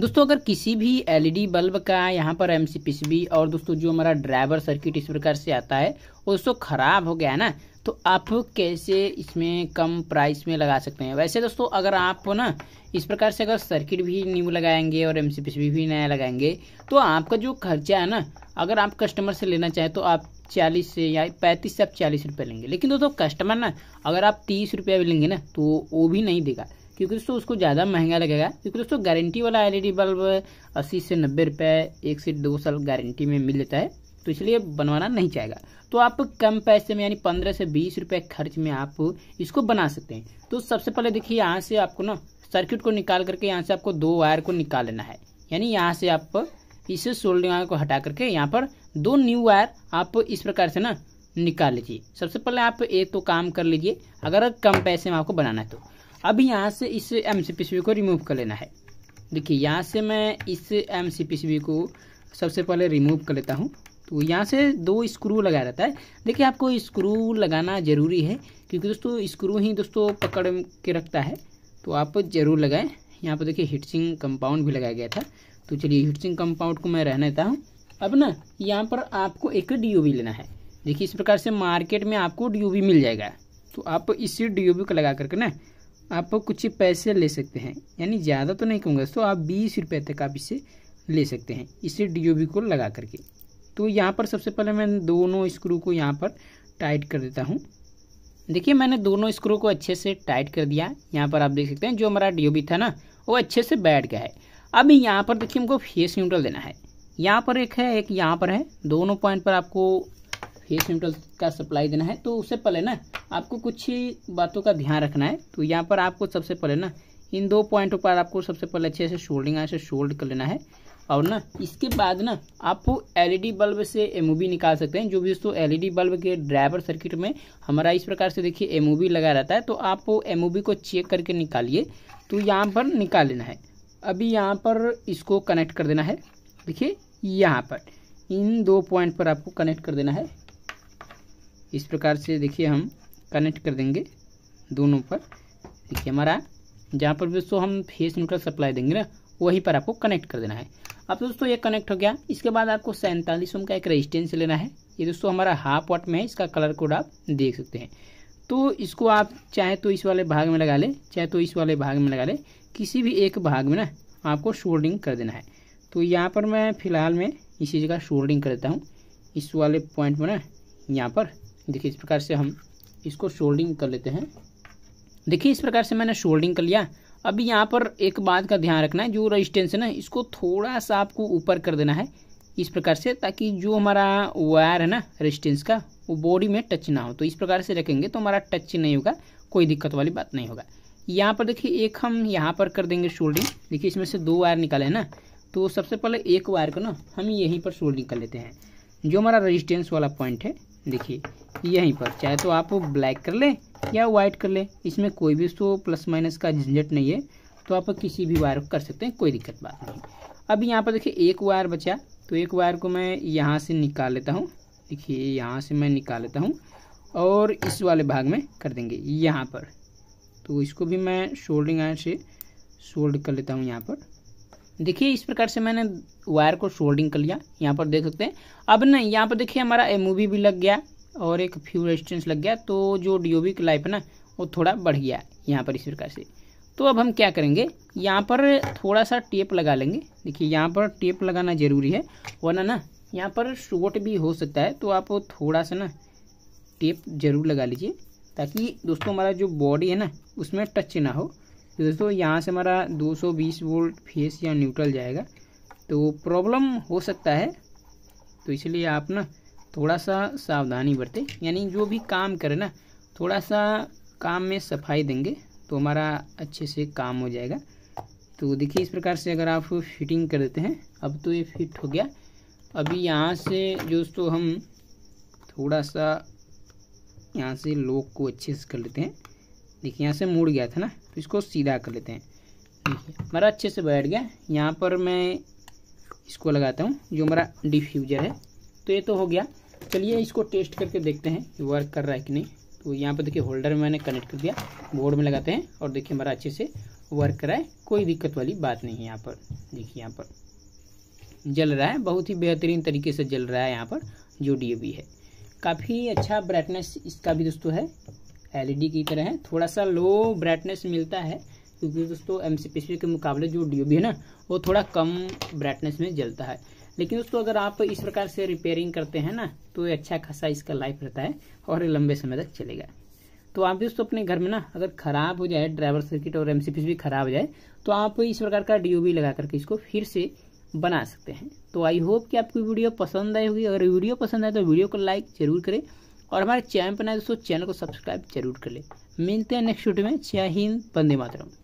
दोस्तों अगर किसी भी एलईडी बल्ब का यहाँ पर एम और दोस्तों जो हमारा ड्राइवर सर्किट इस प्रकार से आता है वो दोस्तों ख़राब हो गया है ना तो आप कैसे इसमें कम प्राइस में लगा सकते हैं वैसे दोस्तों अगर आप ना इस प्रकार से अगर सर्किट भी न्यू लगाएंगे और एम भी नया लगाएंगे तो आपका जो खर्चा है ना अगर आप कस्टमर से लेना चाहें तो आप चालीस से या पैंतीस से आप चालीस रुपये लेंगे लेकिन दोस्तों कस्टमर ना अगर आप तीस रुपये भी लेंगे ना तो वो भी नहीं देगा क्योंकि दोस्तों उसको ज़्यादा महंगा लगेगा क्योंकि दोस्तों गारंटी वाला एलईडी बल्ब अस्सी से नब्बे रुपये एक से दो साल गारंटी में मिल जाता है तो इसलिए बनवाना नहीं चाहेगा तो आप कम पैसे में यानी पंद्रह से बीस रुपये खर्च में आप इसको बना सकते हैं तो सबसे पहले देखिए यहाँ से आपको ना सर्किट को निकाल करके यहाँ से आपको दो वायर को निकाल लेना है यानी यहाँ से आप इस सोल्डिंग वायर को हटा करके यहाँ पर दो न्यू वायर आप इस प्रकार से ना निकाल लीजिए सबसे पहले आप एक तो काम कर लीजिए अगर कम पैसे में आपको बनाना है तो अब यहाँ से इस एम को रिमूव कर लेना है देखिए यहाँ से मैं इस एम को सबसे पहले रिमूव कर लेता हूँ तो यहाँ से दो स्क्रू लगा रहता है देखिए आपको स्क्रू लगाना ज़रूरी है क्योंकि दोस्तों स्क्रू ही दोस्तों पकड़ के रखता है तो आप ज़रूर लगाएं यहाँ पर देखिए हीटसिंग कंपाउंड भी लगाया गया था तो चलिए हीटसिंग कंपाउंड को मैं रहने देता हूँ अब ना यहाँ पर आपको एक डी लेना है देखिए इस प्रकार से मार्केट में आपको डी मिल जाएगा तो आप इसी डी को लगा करके ना आप कुछ पैसे ले सकते हैं यानी ज़्यादा तो नहीं कहूँगा दोस्तों आप बीस रुपये तक आप इसे ले सकते हैं इसे डी को लगा करके तो यहाँ पर सबसे पहले मैं दोनों स्क्रू को यहाँ पर टाइट कर देता हूँ देखिए मैंने दोनों स्क्रू को अच्छे से टाइट कर दिया यहाँ पर आप देख सकते हैं जो हमारा डी था ना वो अच्छे से बैठ गया है अब यहाँ पर देखिए हमको फेस न्यूट्रल देना है यहाँ पर एक है एक यहाँ पर है दोनों पॉइंट पर आपको फेस न्यूट्रल का सप्लाई देना है तो उससे पहले ना आपको कुछ बातों का ध्यान रखना है तो यहाँ पर आपको सबसे पहले ना इन दो पॉइंटों पर आपको सबसे पहले अच्छे से शोल्डिंग ऐसे से शोल्ड कर लेना है और ना इसके बाद ना आप एलईडी बल्ब से एम निकाल सकते हैं जो भी दोस्तों एलईडी बल्ब के ड्राइवर सर्किट में हमारा इस प्रकार से देखिए एम लगा रहता है तो आप एम को चेक करके निकालिए तो यहाँ पर निकाल लेना है अभी यहाँ पर इसको कनेक्ट कर देना है देखिए यहाँ पर इन दो पॉइंट पर आपको कनेक्ट कर देना है इस प्रकार से देखिए हम कनेक्ट कर देंगे दोनों पर देखिए हमारा जहाँ पर भी दोस्तों हम फेस न्यूट्रल सप्लाई देंगे ना वहीं पर आपको कनेक्ट कर देना है अब दोस्तों ये कनेक्ट हो गया इसके बाद आपको सैंतालीस ओम का एक रेजिस्टेंस लेना है ये दोस्तों हमारा हाफ वाट में है इसका कलर कोड आप देख सकते हैं तो इसको आप चाहे तो इस वाले भाग में लगा ले चाहे तो इस वाले भाग में लगा ले किसी भी एक भाग में ना आपको शोल्डिंग कर देना है तो यहाँ पर मैं फ़िलहाल में इसी जगह शोल्डिंग कर देता हूँ इस वाले पॉइंट में ना यहाँ पर देखिए इस प्रकार से हम इसको शोल्डिंग कर लेते हैं देखिए इस प्रकार से मैंने शोल्डिंग कर लिया अभी यहाँ पर एक बात का ध्यान रखना है जो रजिस्टेंस है ना इसको थोड़ा सा आपको ऊपर कर देना है इस प्रकार से ताकि जो हमारा वायर है ना रजिस्टेंस का वो बॉडी में टच ना हो तो इस प्रकार से रखेंगे तो हमारा टच नहीं होगा कोई दिक्कत वाली बात नहीं होगा यहाँ पर देखिए एक हम यहाँ पर कर देंगे शोल्डिंग देखिए इसमें से दो वायर निकाले हैं ना तो सबसे पहले एक वायर को ना हम यहीं पर शोल्डिंग कर लेते हैं जो हमारा रजिस्टेंस वाला पॉइंट है देखिए यहीं पर चाहे तो आप ब्लैक कर लें या वाइट कर लें इसमें कोई भी तो प्लस माइनस का झंझट नहीं है तो आप किसी भी वायर को कर सकते हैं कोई दिक्कत बात नहीं अब यहाँ पर देखिए एक वायर बचा तो एक वायर को मैं यहाँ से निकाल लेता हूँ देखिए यहाँ से मैं निकाल लेता हूँ और इस वाले भाग में कर देंगे यहाँ पर तो इसको भी मैं शोल्डिंग आयर से शोल्ड कर लेता हूँ यहाँ पर देखिए इस प्रकार से मैंने वायर को सोल्डिंग कर लिया यहाँ पर देख सकते हैं अब ना यहाँ पर देखिए हमारा एम भी लग गया और एक फ्यू रेजिस्टेंस लग गया तो जो डी की लाइफ है ना वो थोड़ा बढ़ गया यहाँ पर इस प्रकार से तो अब हम क्या करेंगे यहाँ पर थोड़ा सा टेप लगा लेंगे देखिए यहाँ पर टेप लगाना ज़रूरी है वरना ना यहाँ पर शॉर्ट भी हो सकता है तो आप थोड़ा सा ना टेप ज़रूर लगा लीजिए ताकि दोस्तों हमारा जो बॉडी है ना उसमें टच ना हो तो दोस्तों यहाँ से हमारा 220 वोल्ट फेस या न्यूट्रल जाएगा तो प्रॉब्लम हो सकता है तो इसलिए आप ना थोड़ा सा सावधानी बरतें यानी जो भी काम करें ना थोड़ा सा काम में सफाई देंगे तो हमारा अच्छे से काम हो जाएगा तो देखिए इस प्रकार से अगर आप फिटिंग कर देते हैं अब तो ये फिट हो गया अभी यहाँ से दोस्तों हम थोड़ा सा यहाँ से लोक को अच्छे से कर लेते हैं देखिए यहाँ से मुड़ गया था ना तो इसको सीधा कर लेते हैं देखिए हमारा अच्छे से बैठ गया यहाँ पर मैं इसको लगाता हूँ जो हमारा डिफ्यूज़र है तो ये तो हो गया चलिए इसको टेस्ट करके देखते हैं कि वर्क कर रहा है कि नहीं तो यहाँ पर देखिए होल्डर में मैंने कनेक्ट कर दिया बोर्ड में लगाते हैं और देखिए हमारा अच्छे से वर्क कर रहा है कोई दिक्कत वाली बात नहीं है यहाँ पर देखिए यहाँ पर जल रहा है बहुत ही बेहतरीन तरीके से जल रहा है यहाँ पर जो डी है काफ़ी अच्छा ब्राइटनेस इसका भी दोस्तों है एलईडी की तरह है थोड़ा सा लो ब्राइटनेस मिलता है क्योंकि दोस्तों एम के मुकाबले जो डी है ना वो थोड़ा कम ब्राइटनेस में जलता है लेकिन दोस्तों अगर आप इस प्रकार से रिपेयरिंग करते हैं ना तो ये अच्छा खासा इसका लाइफ रहता है और लंबे समय तक चलेगा तो आप दोस्तों अपने घर में ना अगर खराब हो जाए ड्राइवर सर्किट और एम भी खराब हो जाए तो आप इस प्रकार का डी लगा करके इसको फिर से बना सकते हैं तो आई होप कि आपको वीडियो पसंद आई होगी अगर वीडियो पसंद आए तो वीडियो को लाइक जरूर करें और हमारे चैनल पर ना दोस्तों चैनल को सब्सक्राइब जरूर कर ले मिलते हैं नेक्स्ट वीडियो में जय हिंद बंदे मातरम